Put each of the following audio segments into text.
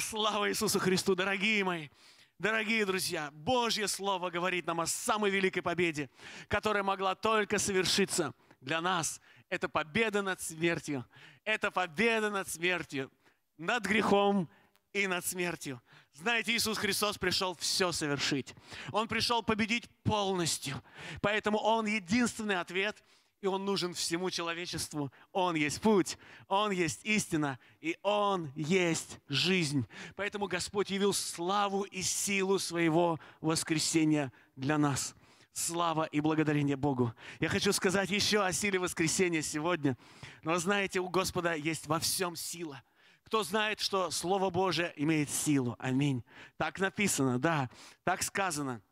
слава Иисусу Христу, дорогие мои! Дорогие друзья, Божье Слово говорит нам о самой великой победе, которая могла только совершиться для нас. Это победа над смертью. Это победа над смертью, над грехом и над смертью. Знаете, Иисус Христос пришел все совершить. Он пришел победить полностью. Поэтому Он единственный ответ – и Он нужен всему человечеству. Он есть путь, Он есть истина, и Он есть жизнь. Поэтому Господь явил славу и силу своего воскресения для нас. Слава и благодарение Богу. Я хочу сказать еще о силе воскресения сегодня. Но знаете, у Господа есть во всем сила – кто знает, что Слово Божие имеет силу. Аминь. Так написано, да, так сказано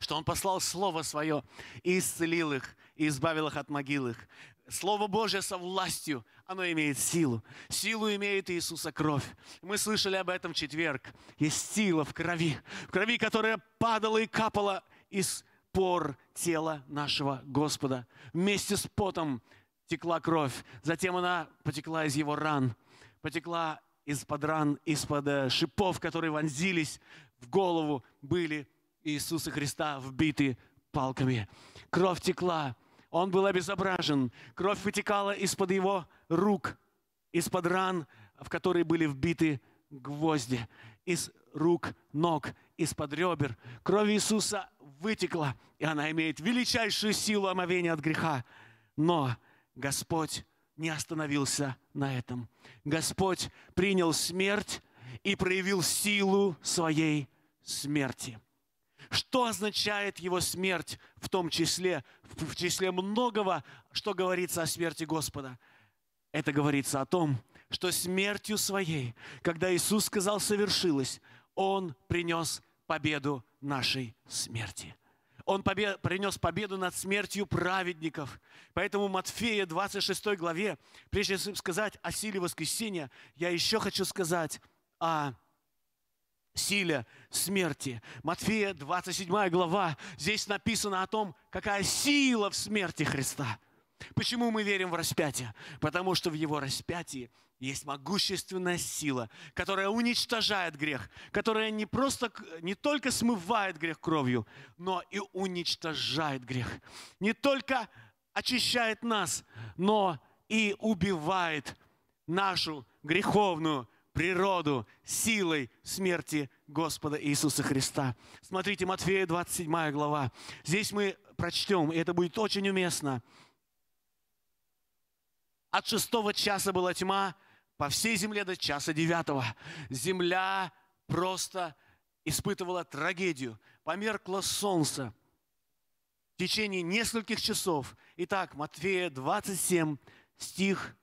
что Он послал Слово Свое и исцелил их, и избавил их от могил их. Слово Божье со властью, оно имеет силу. Силу имеет Иисуса кровь. Мы слышали об этом в четверг. Есть сила в крови, в крови, которая падала и капала из пор тела нашего Господа. Вместе с потом текла кровь. Затем она потекла из его ран, потекла из-под ран, из-под э, шипов, которые вонзились в голову, были Иисуса Христа вбиты палками. Кровь текла, он был обезображен, кровь вытекала из-под его рук, из-под ран, в которые были вбиты гвозди, из рук, ног, из-под ребер. Кровь Иисуса вытекла, и она имеет величайшую силу омовения от греха. Но Господь не остановился на этом. Господь принял смерть и проявил силу своей смерти. Что означает его смерть в том числе, в числе многого, что говорится о смерти Господа? Это говорится о том, что смертью своей, когда Иисус сказал «совершилось», Он принес победу нашей смерти. Он побед, принес победу над смертью праведников. Поэтому Матфея 26 главе, прежде чем сказать о силе воскресения, я еще хочу сказать о силе смерти. Матфея 27 глава, здесь написано о том, какая сила в смерти Христа. Почему мы верим в распятие? Потому что в его распятии есть могущественная сила, которая уничтожает грех, которая не, просто, не только смывает грех кровью, но и уничтожает грех. Не только очищает нас, но и убивает нашу греховную природу силой смерти Господа Иисуса Христа. Смотрите, Матфея 27 глава. Здесь мы прочтем, и это будет очень уместно. От шестого часа была тьма по всей земле до часа девятого. Земля просто испытывала трагедию. Померкло солнце в течение нескольких часов. Итак, Матфея 27, стих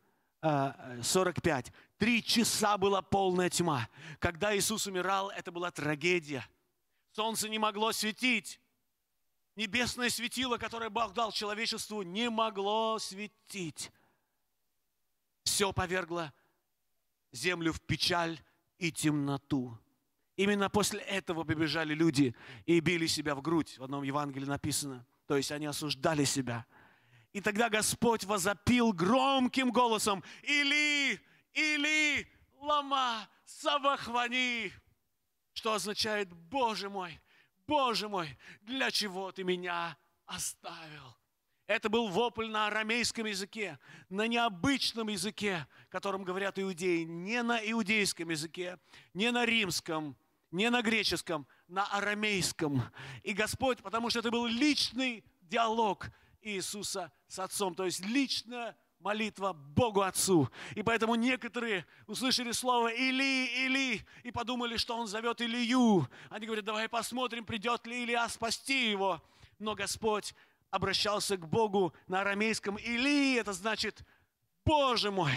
45. Э, Три часа была полная тьма. Когда Иисус умирал, это была трагедия. Солнце не могло светить. Небесное светило, которое Бог дал человечеству, не могло светить. Все повергло землю в печаль и темноту. Именно после этого побежали люди и били себя в грудь. В одном Евангелии написано. То есть они осуждали себя. И тогда Господь возопил громким голосом, «Или, или лама савахвани, что означает, Боже мой, Боже мой, для чего ты меня оставил? Это был вопль на арамейском языке, на необычном языке, которым говорят иудеи, не на иудейском языке, не на римском, не на греческом, на арамейском. И Господь, потому что это был личный диалог Иисуса с Отцом, то есть личное молитва Богу Отцу. И поэтому некоторые услышали слово «Или, Или» и подумали, что он зовет Илию. Они говорят, давай посмотрим, придет ли Илия спасти его. Но Господь обращался к Богу на арамейском «Или», это значит «Боже мой».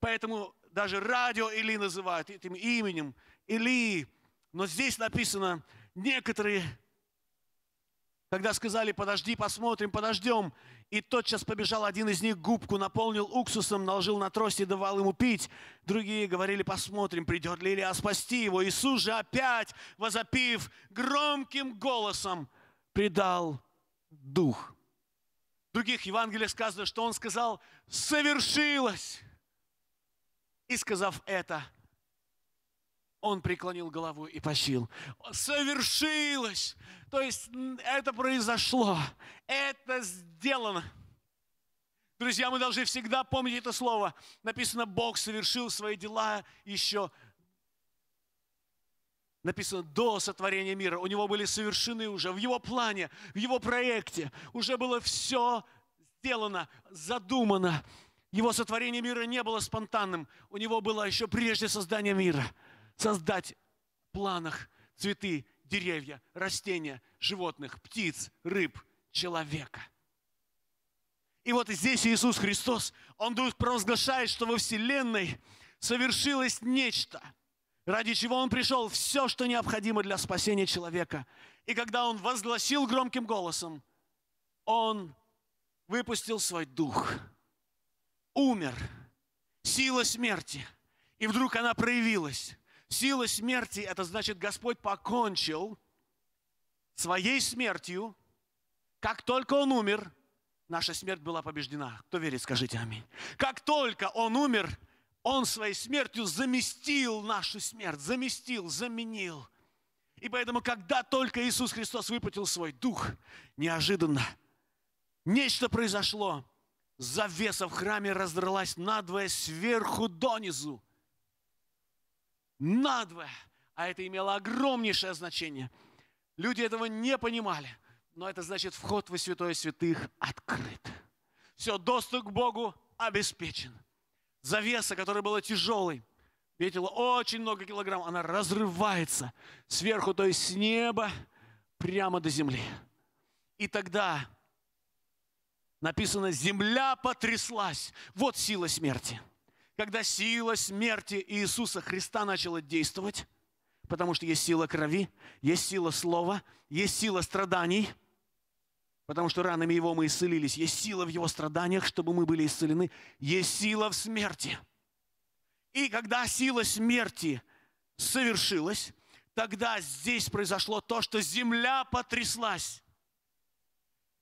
Поэтому даже радио Или называют этим именем Или. Но здесь написано, некоторые когда сказали, подожди, посмотрим, подождем, и тотчас побежал один из них губку, наполнил уксусом, наложил на трость и давал ему пить. Другие говорили, посмотрим, придет ли Илья спасти его. Иисус же опять, возопив громким голосом, предал дух. В других Евангелиях сказано, что он сказал «совершилось». И сказав это, он преклонил голову и посил. Совершилось! То есть это произошло, это сделано. Друзья, мы должны всегда помнить это слово. Написано, Бог совершил свои дела еще написано до сотворения мира. У него были совершены уже в его плане, в его проекте. Уже было все сделано, задумано. Его сотворение мира не было спонтанным. У него было еще прежде создания мира – создать в планах цветы, деревья, растения, животных, птиц, рыб, человека. И вот здесь Иисус Христос, Он провозглашает, что во Вселенной совершилось нечто, ради чего Он пришел, все, что необходимо для спасения человека. И когда Он возгласил громким голосом, Он выпустил свой дух, умер, сила смерти, и вдруг она проявилась Сила смерти – это значит, Господь покончил своей смертью. Как только Он умер, наша смерть была побеждена. Кто верит, скажите аминь. Как только Он умер, Он своей смертью заместил нашу смерть, заместил, заменил. И поэтому, когда только Иисус Христос выпустил свой дух, неожиданно нечто произошло. Завеса в храме раздралась надвое сверху донизу – надвое. А это имело огромнейшее значение. Люди этого не понимали. Но это значит, вход во святое святых открыт. Все, доступ к Богу обеспечен. Завеса, которая была тяжелой, весила очень много килограмм, она разрывается сверху, то есть с неба прямо до земли. И тогда написано, земля потряслась. Вот сила смерти – когда сила смерти Иисуса Христа начала действовать, потому что есть сила крови, есть сила слова, есть сила страданий, потому что ранами Его мы исцелились, есть сила в Его страданиях, чтобы мы были исцелены, есть сила в смерти. И когда сила смерти совершилась, тогда здесь произошло то, что земля потряслась.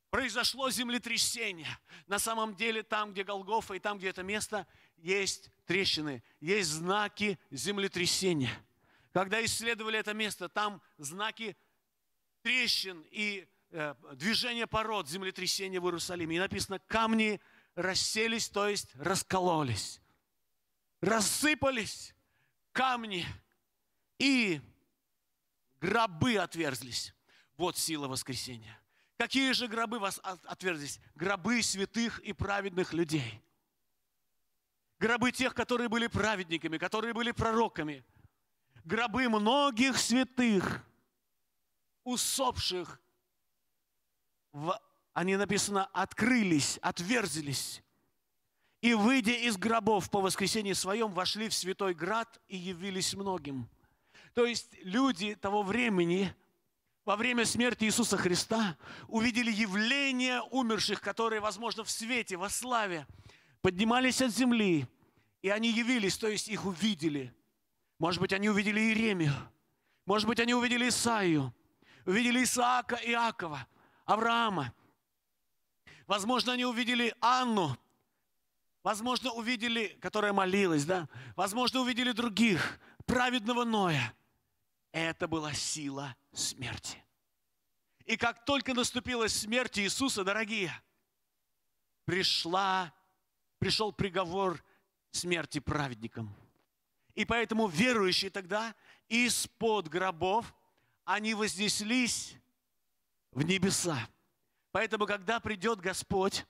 Произошло землетрясение. На самом деле, там, где Голгофа и там, где это место – есть трещины, есть знаки землетрясения. Когда исследовали это место, там знаки трещин и э, движение пород, землетрясения в Иерусалиме. И написано, камни расселись, то есть раскололись, рассыпались камни и гробы отверзлись. Вот сила воскресения. Какие же гробы вас отверзлись? Гробы святых и праведных людей – гробы тех, которые были праведниками, которые были пророками, гробы многих святых, усопших, в, они написано, открылись, отверзились, и, выйдя из гробов по воскресенье своем, вошли в святой град и явились многим. То есть люди того времени, во время смерти Иисуса Христа, увидели явление умерших, которые, возможно, в свете, во славе – поднимались от земли, и они явились, то есть их увидели. Может быть, они увидели Иеремию, может быть, они увидели Исаию, увидели Исаака, Иакова, Авраама. Возможно, они увидели Анну, возможно, увидели, которая молилась, да? Возможно, увидели других, праведного Ноя. Это была сила смерти. И как только наступила смерть Иисуса, дорогие, пришла пришел приговор смерти праведникам. И поэтому верующие тогда из-под гробов, они вознеслись в небеса. Поэтому, когда придет Господь,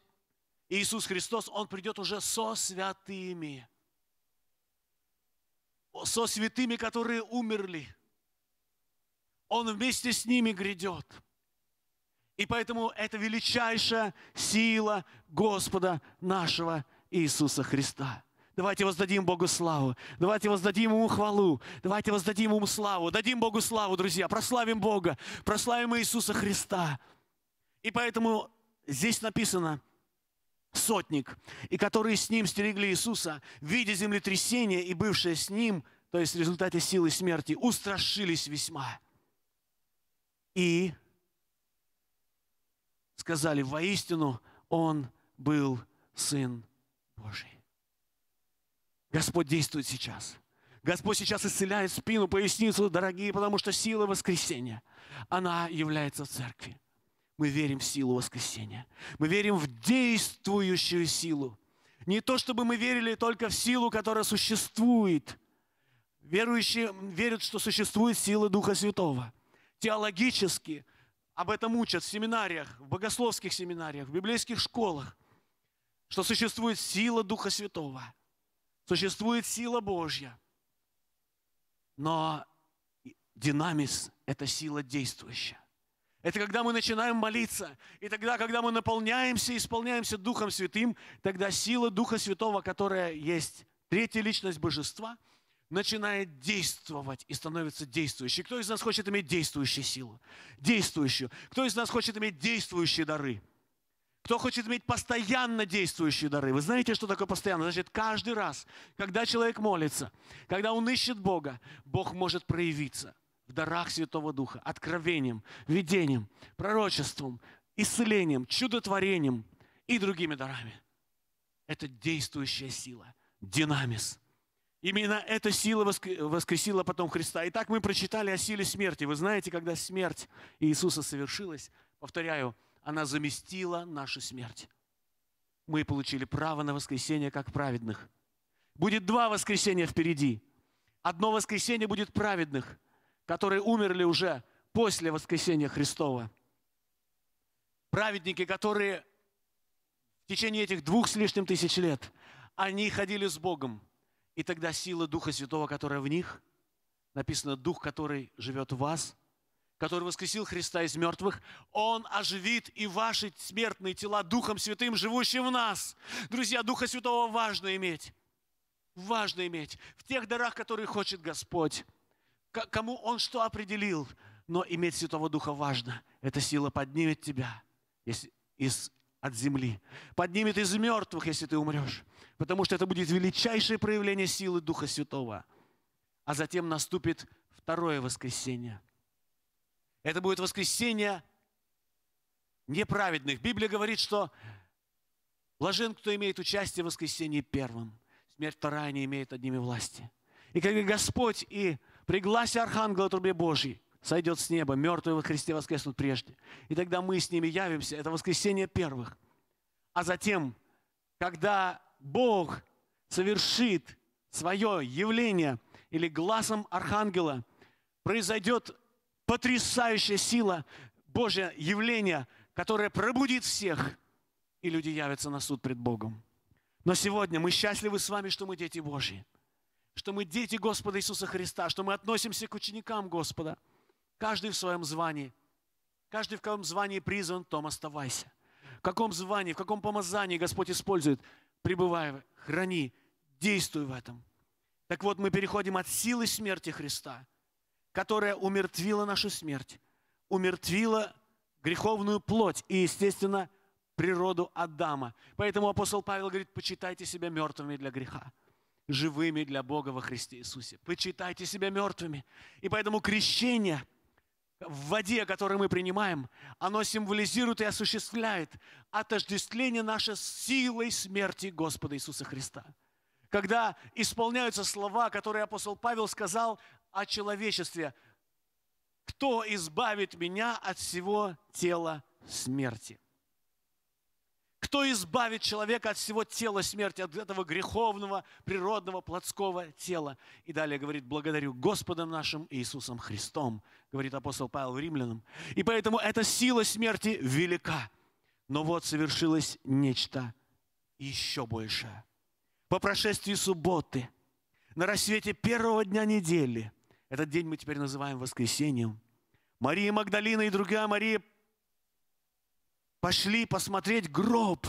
Иисус Христос, Он придет уже со святыми. Со святыми, которые умерли. Он вместе с ними грядет. И поэтому это величайшая сила Господа нашего Иисуса Христа. Давайте воздадим Богу славу. Давайте воздадим Ему хвалу. Давайте воздадим Ему славу. Дадим Богу славу, друзья. Прославим Бога. Прославим Иисуса Христа. И поэтому здесь написано, сотник, и которые с ним стерегли Иисуса, видя землетрясение и бывшее с ним, то есть в результате силы смерти, устрашились весьма. И сказали, воистину он был Сын Божий. Господь действует сейчас. Господь сейчас исцеляет спину, поясницу, дорогие, потому что сила воскресения, она является в церкви. Мы верим в силу воскресения. Мы верим в действующую силу. Не то, чтобы мы верили только в силу, которая существует. Верующие верят, что существует сила Духа Святого. Теологически об этом учат в семинариях, в богословских семинариях, в библейских школах что существует сила Духа Святого, существует сила Божья, но динамис – это сила действующая. Это когда мы начинаем молиться, и тогда, когда мы наполняемся, и исполняемся Духом Святым, тогда сила Духа Святого, которая есть третья личность Божества, начинает действовать и становится действующей. Кто из нас хочет иметь действующую силу? Действующую. Кто из нас хочет иметь действующие дары? Кто хочет иметь постоянно действующие дары? Вы знаете, что такое постоянно? Значит, каждый раз, когда человек молится, когда он ищет Бога, Бог может проявиться в дарах Святого Духа, откровением, видением, пророчеством, исцелением, чудотворением и другими дарами. Это действующая сила, динамис. Именно эта сила воскресила потом Христа. Итак, мы прочитали о силе смерти. Вы знаете, когда смерть Иисуса совершилась, повторяю, она заместила нашу смерть. Мы получили право на воскресение как праведных. Будет два воскресения впереди. Одно воскресение будет праведных, которые умерли уже после воскресения Христова. Праведники, которые в течение этих двух с лишним тысяч лет, они ходили с Богом. И тогда сила Духа Святого, которая в них, написано, Дух, который живет в вас – который воскресил Христа из мертвых, Он оживит и ваши смертные тела Духом Святым, живущим в нас. Друзья, Духа Святого важно иметь. Важно иметь. В тех дарах, которые хочет Господь. Кому Он что определил. Но иметь Святого Духа важно. Эта сила поднимет тебя если, из, от земли. Поднимет из мертвых, если ты умрешь. Потому что это будет величайшее проявление силы Духа Святого. А затем наступит второе воскресенье – это будет воскресение неправедных. Библия говорит, что блажен, кто имеет участие в воскресении первым. Смерть вторая не имеет над ними власти. И когда Господь и при Архангела трубе Божьей сойдет с неба, мертвые во Христе воскреснут прежде. И тогда мы с ними явимся. Это воскресение первых. А затем, когда Бог совершит свое явление или глазом архангела, произойдет потрясающая сила Божье явление, которое пробудит всех, и люди явятся на суд пред Богом. Но сегодня мы счастливы с вами, что мы дети Божьи, что мы дети Господа Иисуса Христа, что мы относимся к ученикам Господа. Каждый в своем звании. Каждый в каком звании призван, том оставайся. В каком звании, в каком помазании Господь использует, пребывай, храни, действуй в этом. Так вот, мы переходим от силы смерти Христа – которая умертвила нашу смерть, умертвила греховную плоть и, естественно, природу Адама. Поэтому апостол Павел говорит, почитайте себя мертвыми для греха, живыми для Бога во Христе Иисусе. Почитайте себя мертвыми. И поэтому крещение в воде, которую мы принимаем, оно символизирует и осуществляет отождествление наше силой смерти Господа Иисуса Христа. Когда исполняются слова, которые апостол Павел сказал о человечестве. Кто избавит меня от всего тела смерти? Кто избавит человека от всего тела смерти, от этого греховного, природного, плотского тела? И далее говорит, благодарю Господом нашим Иисусом Христом, говорит апостол Павел римлянам. И поэтому эта сила смерти велика. Но вот совершилось нечто еще большее. По прошествии субботы, на рассвете первого дня недели – этот день мы теперь называем воскресением. Мария Магдалина и другая Мария пошли посмотреть гроб.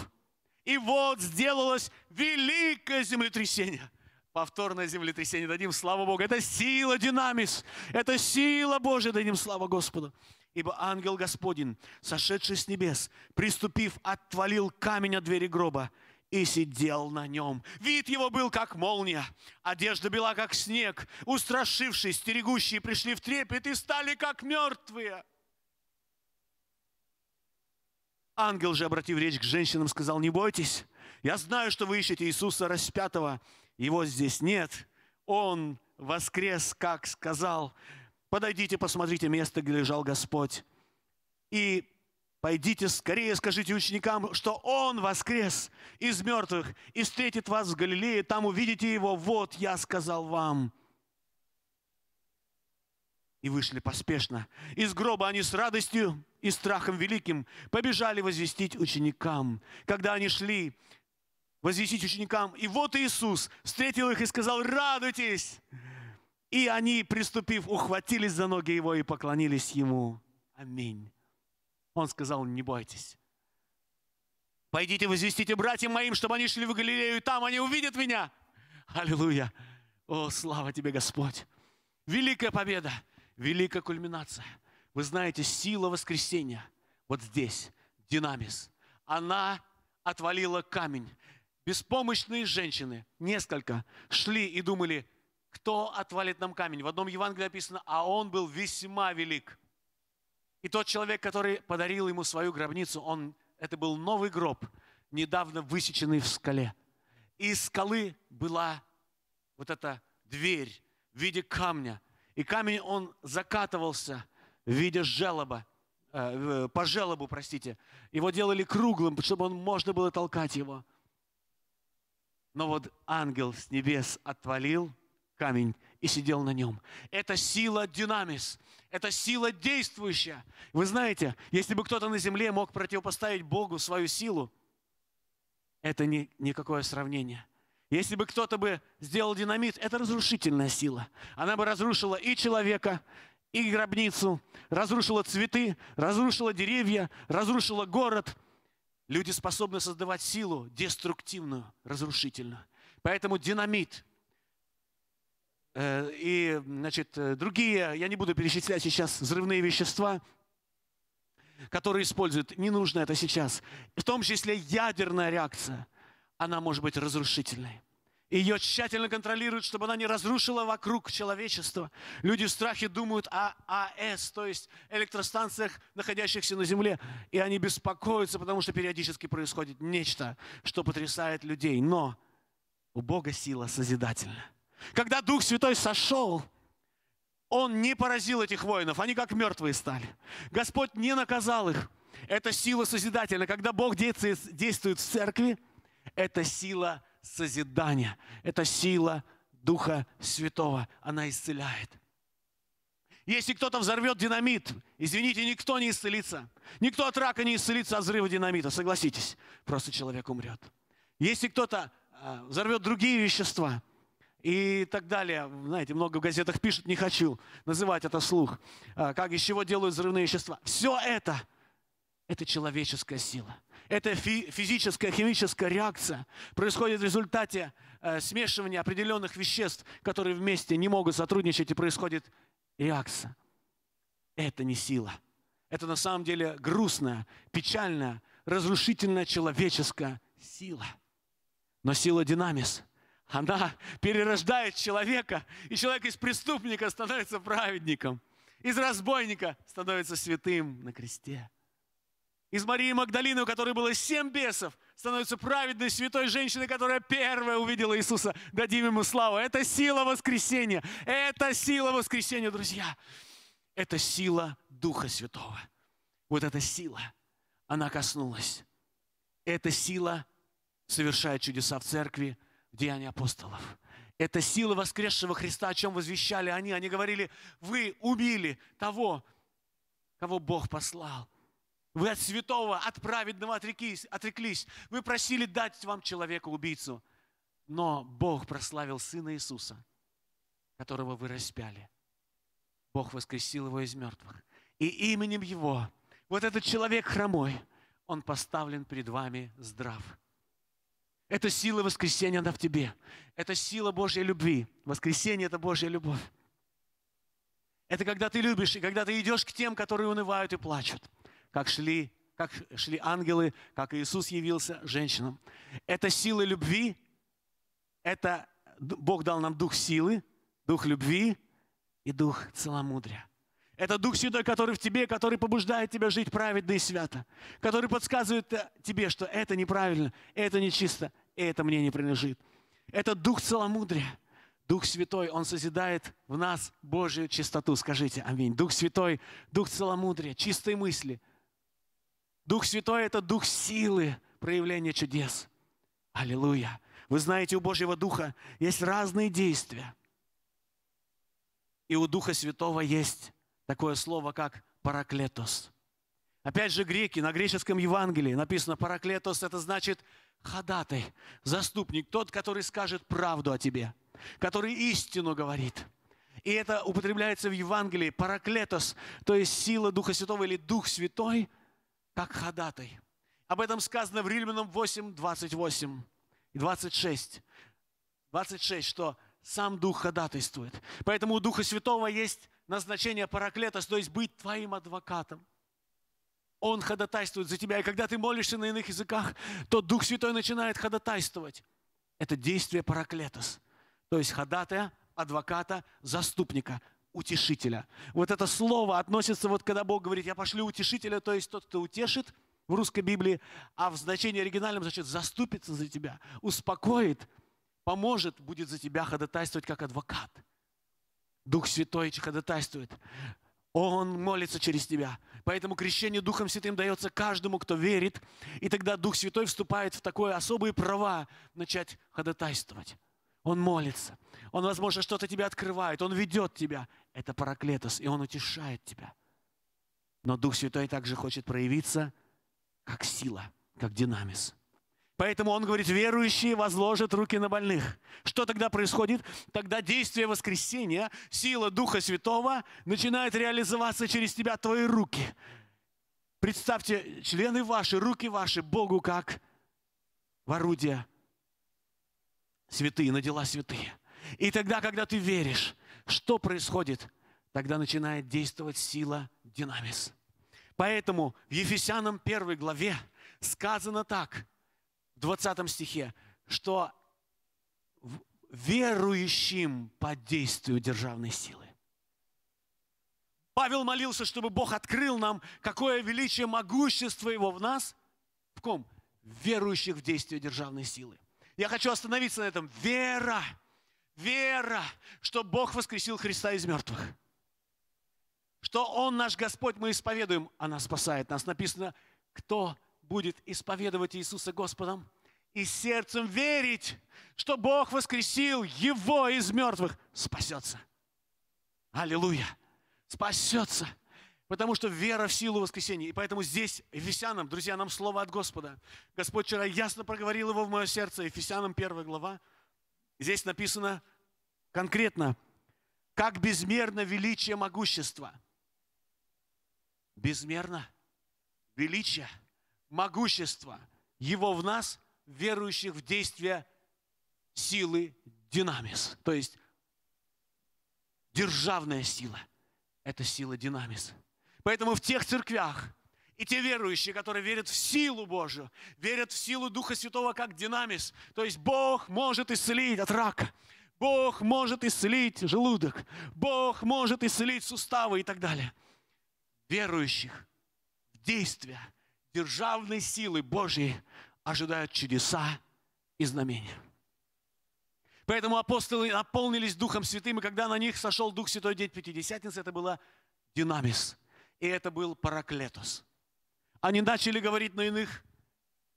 И вот сделалось великое землетрясение – повторное землетрясение. Дадим слава Богу. Это сила динамис. Это сила Божия. Дадим слава Господу. Ибо ангел Господень, сошедший с небес, приступив, отвалил камень от двери гроба и сидел на нем. Вид его был, как молния, одежда была, как снег. Устрашившись, стерегущие пришли в трепет и стали, как мертвые. Ангел же, обратив речь к женщинам, сказал, не бойтесь, я знаю, что вы ищете Иисуса распятого, его здесь нет, он воскрес, как сказал. Подойдите, посмотрите место, где лежал Господь. И Пойдите скорее, скажите ученикам, что Он воскрес из мертвых и встретит вас в Галилее, там увидите Его, вот я сказал вам. И вышли поспешно. Из гроба они с радостью и страхом великим побежали возвестить ученикам. Когда они шли возвестить ученикам, и вот Иисус встретил их и сказал, радуйтесь! И они, приступив, ухватились за ноги Его и поклонились Ему. Аминь. Он сказал, не бойтесь. Пойдите, возвестите братьям моим, чтобы они шли в Галилею, и там они увидят меня. Аллилуйя. О, слава тебе, Господь. Великая победа, великая кульминация. Вы знаете, сила воскресения вот здесь, динамис, она отвалила камень. Беспомощные женщины, несколько, шли и думали, кто отвалит нам камень. В одном Евангелии написано, а он был весьма велик. И тот человек, который подарил ему свою гробницу, он, это был новый гроб, недавно высеченный в скале. И из скалы была вот эта дверь в виде камня. И камень, он закатывался в виде желоба, э, по желобу, простите. Его делали круглым, чтобы он можно было толкать его. Но вот ангел с небес отвалил камень и сидел на нем. Это сила динамис. Это сила действующая. Вы знаете, если бы кто-то на земле мог противопоставить Богу свою силу, это не, никакое сравнение. Если бы кто-то бы сделал динамит, это разрушительная сила. Она бы разрушила и человека, и гробницу, разрушила цветы, разрушила деревья, разрушила город. Люди способны создавать силу деструктивную, разрушительную. Поэтому динамит – Э, и, значит, э, другие, я не буду перечислять сейчас взрывные вещества, которые используют, не нужно это сейчас. В том числе ядерная реакция, она может быть разрушительной. Ее тщательно контролируют, чтобы она не разрушила вокруг человечества. Люди в страхе думают о АЭС, то есть электростанциях, находящихся на Земле, и они беспокоятся, потому что периодически происходит нечто, что потрясает людей. Но у Бога сила созидательна. Когда Дух Святой сошел, Он не поразил этих воинов, они как мертвые стали. Господь не наказал их. Это сила созидательная. Когда Бог действует в церкви, это сила созидания, это сила Духа Святого. Она исцеляет. Если кто-то взорвет динамит, извините, никто не исцелится. Никто от рака не исцелится от взрыва динамита, согласитесь. Просто человек умрет. Если кто-то а, взорвет другие вещества – и так далее. Знаете, много в газетах пишут, не хочу называть это слух. А, как из чего делают взрывные вещества. Все это – это человеческая сила. Это физическая, химическая реакция происходит в результате э, смешивания определенных веществ, которые вместе не могут сотрудничать, и происходит реакция. Это не сила. Это на самом деле грустная, печальная, разрушительная человеческая сила. Но сила динамис – она перерождает человека, и человек из преступника становится праведником, из разбойника становится святым на кресте. Из Марии Магдалины, у которой было семь бесов, становится праведной святой женщиной, которая первая увидела Иисуса. Дадим ему славу. Это сила воскресения. Это сила воскресения, друзья. Это сила Духа Святого. Вот эта сила, она коснулась. Эта сила совершает чудеса в церкви, в Деянии апостолов. Это сила воскресшего Христа, о чем возвещали они. Они говорили, вы убили того, кого Бог послал. Вы от святого, от праведного отреклись. отреклись. Вы просили дать вам человека-убийцу. Но Бог прославил Сына Иисуса, которого вы распяли. Бог воскресил его из мертвых. И именем его, вот этот человек хромой, он поставлен перед вами здрав. Это сила воскресения, она в тебе. Это сила Божьей любви. Воскресение – это Божья любовь. Это когда ты любишь, и когда ты идешь к тем, которые унывают и плачут, как шли, как шли ангелы, как Иисус явился женщинам. Это сила любви, это Бог дал нам дух силы, дух любви и дух целомудрия. Это Дух Святой, который в тебе, который побуждает тебя жить праведно и свято, который подсказывает э, тебе, что это неправильно, это нечисто, это мне не принадлежит. Это Дух целомудрия. Дух Святой, Он созидает в нас Божью чистоту. Скажите аминь. Дух Святой, Дух целомудрия, чистые мысли. Дух Святой – это Дух силы, проявление чудес. Аллилуйя. Вы знаете, у Божьего Духа есть разные действия. И у Духа Святого есть такое слово, как параклетос. Опять же, греки, на греческом Евангелии написано параклетос, это значит ходатай, заступник, тот, который скажет правду о тебе, который истину говорит. И это употребляется в Евангелии, параклетос, то есть сила Духа Святого или Дух Святой, как ходатай. Об этом сказано в Римлянам 8, 28 и 26. 26, что сам Дух ходатайствует. Поэтому у Духа Святого есть назначение параклетос, то есть быть твоим адвокатом. Он ходатайствует за тебя. И когда ты молишься на иных языках, то Дух Святой начинает ходатайствовать. Это действие параклетос, то есть ходатая, адвоката, заступника, утешителя. Вот это слово относится, вот когда Бог говорит, я пошлю утешителя, то есть тот, кто утешит в русской Библии, а в значении оригинальном значит заступится за тебя, успокоит, поможет, будет за тебя ходатайствовать как адвокат – Дух Святой ходатайствует. Он молится через тебя. Поэтому крещение Духом Святым дается каждому, кто верит. И тогда Дух Святой вступает в такое особые права начать ходатайствовать. Он молится. Он, возможно, что-то тебе открывает. Он ведет тебя. Это параклетос, и он утешает тебя. Но Дух Святой также хочет проявиться как сила, как динамис – Поэтому он говорит, верующие возложат руки на больных. Что тогда происходит? Тогда действие воскресения, сила Духа Святого начинает реализоваться через тебя, твои руки. Представьте, члены ваши, руки ваши Богу как в орудие святые, на дела святые. И тогда, когда ты веришь, что происходит? Тогда начинает действовать сила динамис. Поэтому в Ефесянам 1 главе сказано так – 20 стихе, что верующим по действию державной силы. Павел молился, чтобы Бог открыл нам, какое величие могущество Его в нас. В ком? Верующих в действие державной силы. Я хочу остановиться на этом. Вера, вера, что Бог воскресил Христа из мертвых. Что Он наш Господь, мы исповедуем, она спасает нас. Написано, кто будет исповедовать Иисуса Господом и сердцем верить, что Бог воскресил его из мертвых, спасется. Аллилуйя! Спасется! Потому что вера в силу воскресения. И поэтому здесь, Ефесянам, друзья, нам слово от Господа. Господь вчера ясно проговорил его в мое сердце. Ефесянам первая глава. Здесь написано конкретно, как безмерно величие могущества. Безмерно величие – могущество Его в нас, верующих в действие силы динамис, то есть державная сила. Это сила динамис. Поэтому в тех церквях и те верующие, которые верят в силу Божию, верят в силу Духа Святого как динамис, то есть Бог может исцелить от рака, Бог может исцелить желудок, Бог может исцелить суставы и так далее. Верующих в действие – державной силы Божьей ожидают чудеса и знамения. Поэтому апостолы наполнились Духом Святым, и когда на них сошел Дух Святой День Пятидесятницы, это была динамис, и это был параклетос. Они начали говорить на иных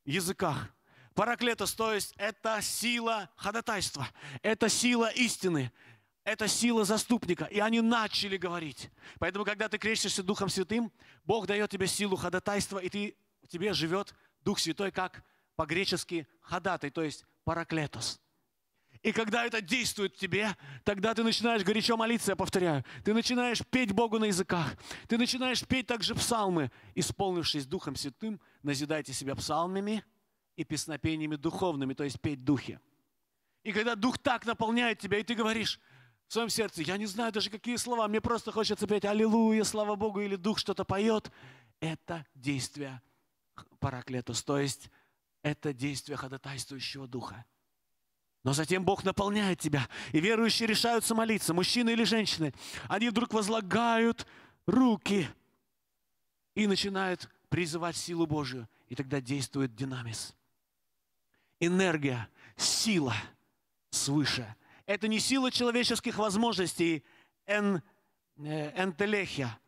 языках. Параклетос, то есть это сила ходатайства, это сила истины, это сила заступника. И они начали говорить. Поэтому, когда ты крестишься Духом Святым, Бог дает тебе силу ходатайства, и ты в тебе живет Дух Святой как по-гречески ходатай, то есть параклетос. И когда это действует в тебе, тогда ты начинаешь горячо молиться, я повторяю. Ты начинаешь петь Богу на языках. Ты начинаешь петь также псалмы. Исполнившись Духом Святым, назидайте себя псалмами и песнопениями духовными, то есть петь духи. И когда Дух так наполняет тебя, и ты говоришь, в своем сердце. Я не знаю даже, какие слова. Мне просто хочется петь «Аллилуйя», «Слава Богу» или «Дух что-то поет». Это действие параклетус, то есть это действие ходатайствующего духа. Но затем Бог наполняет тебя, и верующие решаются молиться, мужчины или женщины. Они вдруг возлагают руки и начинают призывать силу Божию. И тогда действует динамис. Энергия, сила свыше. Это не сила человеческих возможностей, эн, э, энтелехия.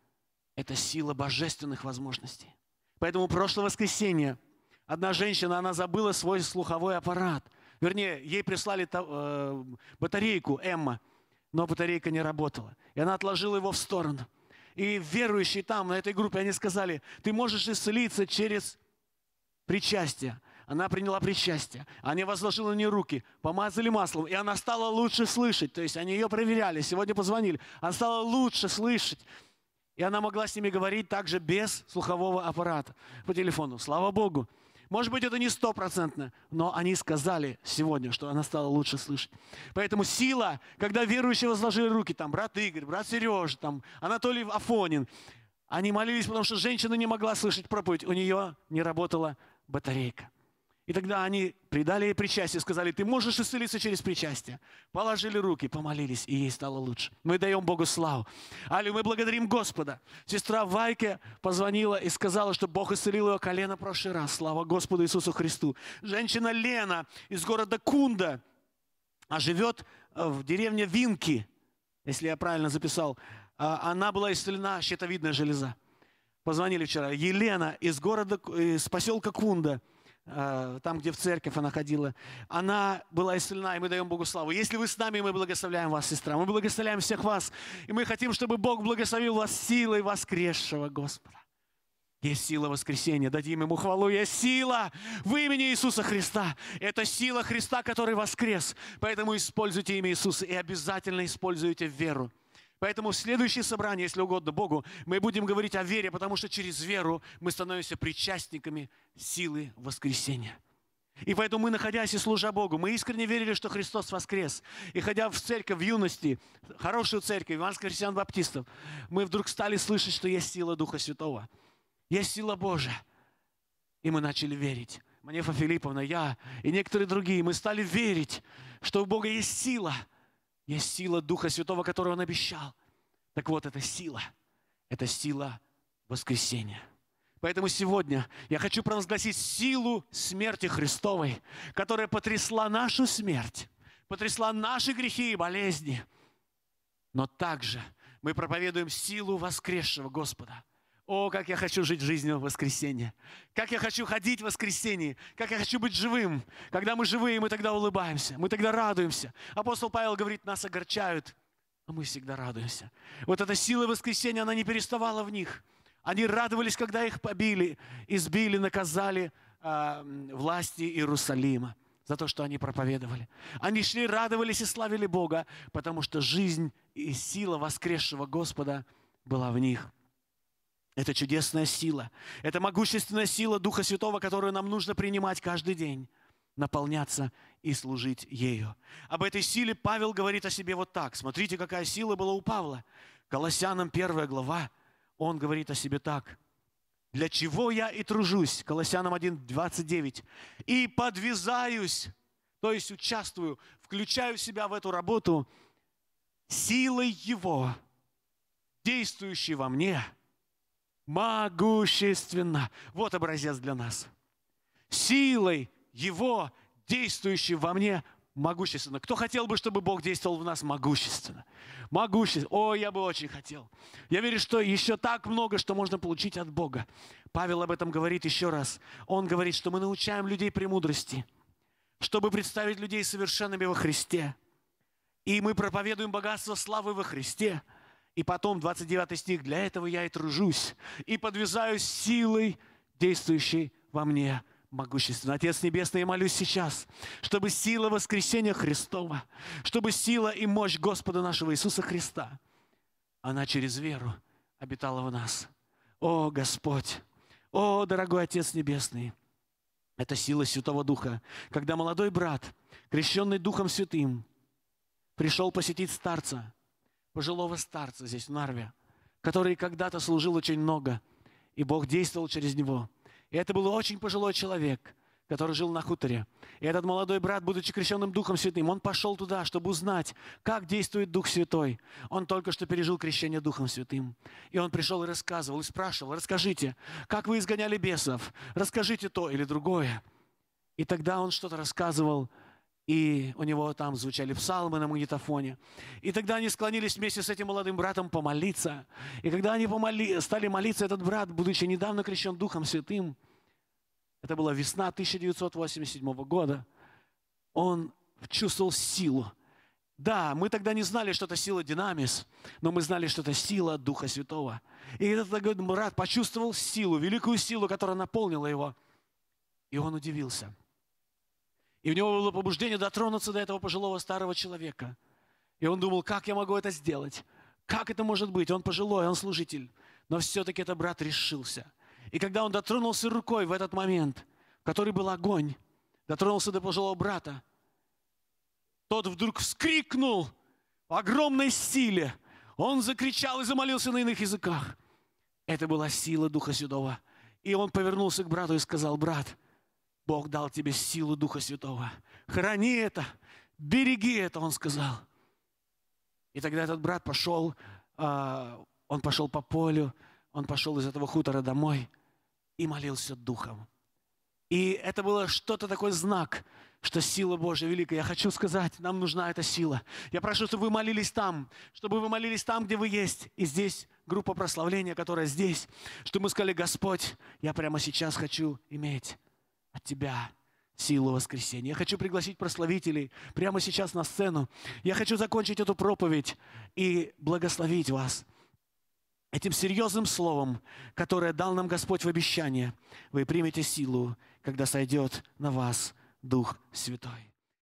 Это сила божественных возможностей. Поэтому прошлое воскресенье одна женщина, она забыла свой слуховой аппарат. Вернее, ей прислали э, батарейку Эмма, но батарейка не работала. И она отложила его в сторону. И верующие там, на этой группе, они сказали, ты можешь исцелиться через причастие. Она приняла причастие. Они возложили на нее руки, помазали маслом, и она стала лучше слышать. То есть они ее проверяли, сегодня позвонили. Она стала лучше слышать. И она могла с ними говорить также без слухового аппарата по телефону. Слава Богу. Может быть, это не стопроцентно, но они сказали сегодня, что она стала лучше слышать. Поэтому сила, когда верующие возложили руки, там, брат Игорь, брат Сережа, там, Анатолий Афонин, они молились, потому что женщина не могла слышать проповедь, у нее не работала батарейка. И тогда они придали ей причастие, сказали, ты можешь исцелиться через причастие. Положили руки, помолились, и ей стало лучше. Мы даем Богу славу. Али, мы благодарим Господа. Сестра Вайке позвонила и сказала, что Бог исцелил ее колено в прошлый раз. Слава Господу Иисусу Христу. Женщина Лена из города Кунда, а живет э, в деревне Винки, если я правильно записал. А, она была исцелена, щитовидная железа. Позвонили вчера. Елена из города, из поселка Кунда – Э, там, где в церковь она ходила, она была исцелена, и мы даем Богу славу. Если вы с нами, мы благословляем вас, сестра, мы благословляем всех вас, и мы хотим, чтобы Бог благословил вас силой воскресшего Господа. Есть сила воскресения, дадим ему хвалу, есть сила в имени Иисуса Христа. Это сила Христа, который воскрес. Поэтому используйте имя Иисуса и обязательно используйте веру. Поэтому в следующее собрание, если угодно Богу, мы будем говорить о вере, потому что через веру мы становимся причастниками силы воскресения. И поэтому мы, находясь и служа Богу, мы искренне верили, что Христос воскрес. И ходя в церковь в юности, хорошую церковь, Иванских христиан баптистов, мы вдруг стали слышать, что есть сила Духа Святого. Есть сила Божия. И мы начали верить. Манефа Филипповна, я и некоторые другие, мы стали верить, что у Бога есть сила – есть сила Духа Святого, которую Он обещал. Так вот, это сила. Это сила воскресения. Поэтому сегодня я хочу провозгласить силу смерти Христовой, которая потрясла нашу смерть, потрясла наши грехи и болезни. Но также мы проповедуем силу воскресшего Господа, о, как я хочу жить жизнью воскресенья. Как я хочу ходить в воскресенье. Как я хочу быть живым. Когда мы живые, мы тогда улыбаемся. Мы тогда радуемся. Апостол Павел говорит, нас огорчают, а мы всегда радуемся. Вот эта сила воскресения, она не переставала в них. Они радовались, когда их побили, избили, наказали э, власти Иерусалима за то, что они проповедовали. Они шли, радовались и славили Бога, потому что жизнь и сила воскресшего Господа была в них. Это чудесная сила. Это могущественная сила Духа Святого, которую нам нужно принимать каждый день, наполняться и служить ею. Об этой силе Павел говорит о себе вот так. Смотрите, какая сила была у Павла. Колоссянам первая глава, он говорит о себе так. «Для чего я и тружусь?» Колоссянам 1, 29. «И подвязаюсь, то есть участвую, включаю себя в эту работу силой Его, действующей во мне» могущественно. Вот образец для нас. Силой Его, действующей во мне, могущественно. Кто хотел бы, чтобы Бог действовал в нас могущественно? Могущественно. О, я бы очень хотел. Я верю, что еще так много, что можно получить от Бога. Павел об этом говорит еще раз. Он говорит, что мы научаем людей премудрости, чтобы представить людей совершенными во Христе. И мы проповедуем богатство славы во Христе – и потом 29 стих, для этого я и тружусь, и подвязаюсь силой, действующей во мне могущественно. Отец Небесный, я молюсь сейчас, чтобы сила воскресения Христова, чтобы сила и мощь Господа нашего Иисуса Христа, она через веру обитала в нас. О, Господь! О, дорогой Отец Небесный! Это сила Святого Духа. Когда молодой брат, крещенный Духом Святым, пришел посетить старца – пожилого старца здесь, в Нарве, который когда-то служил очень много, и Бог действовал через него. И это был очень пожилой человек, который жил на хуторе. И этот молодой брат, будучи крещенным Духом Святым, он пошел туда, чтобы узнать, как действует Дух Святой. Он только что пережил крещение Духом Святым. И он пришел и рассказывал, и спрашивал, расскажите, как вы изгоняли бесов, расскажите то или другое. И тогда он что-то рассказывал, и у него там звучали псалмы на магнитофоне. И тогда они склонились вместе с этим молодым братом помолиться. И когда они помоли, стали молиться, этот брат, будучи недавно крещен Духом Святым, это была весна 1987 года, он чувствовал силу. Да, мы тогда не знали, что это сила динамис, но мы знали, что это сила Духа Святого. И этот брат почувствовал силу, великую силу, которая наполнила его. И он удивился – и у него было побуждение дотронуться до этого пожилого старого человека. И он думал, как я могу это сделать? Как это может быть? Он пожилой, он служитель. Но все-таки этот брат решился. И когда он дотронулся рукой в этот момент, в который был огонь, дотронулся до пожилого брата, тот вдруг вскрикнул в огромной силе. Он закричал и замолился на иных языках. Это была сила Духа Святого. И он повернулся к брату и сказал, «Брат, Бог дал тебе силу Духа Святого. Храни это, береги это, он сказал. И тогда этот брат пошел, а, он пошел по полю, он пошел из этого хутора домой и молился Духом. И это было что-то такой знак, что сила Божья велика. Я хочу сказать, нам нужна эта сила. Я прошу, чтобы вы молились там, чтобы вы молились там, где вы есть. И здесь группа прославления, которая здесь, чтобы мы сказали, Господь, я прямо сейчас хочу иметь от Тебя силу воскресения. Я хочу пригласить прославителей прямо сейчас на сцену. Я хочу закончить эту проповедь и благословить вас этим серьезным словом, которое дал нам Господь в обещание. Вы примете силу, когда сойдет на вас Дух Святой.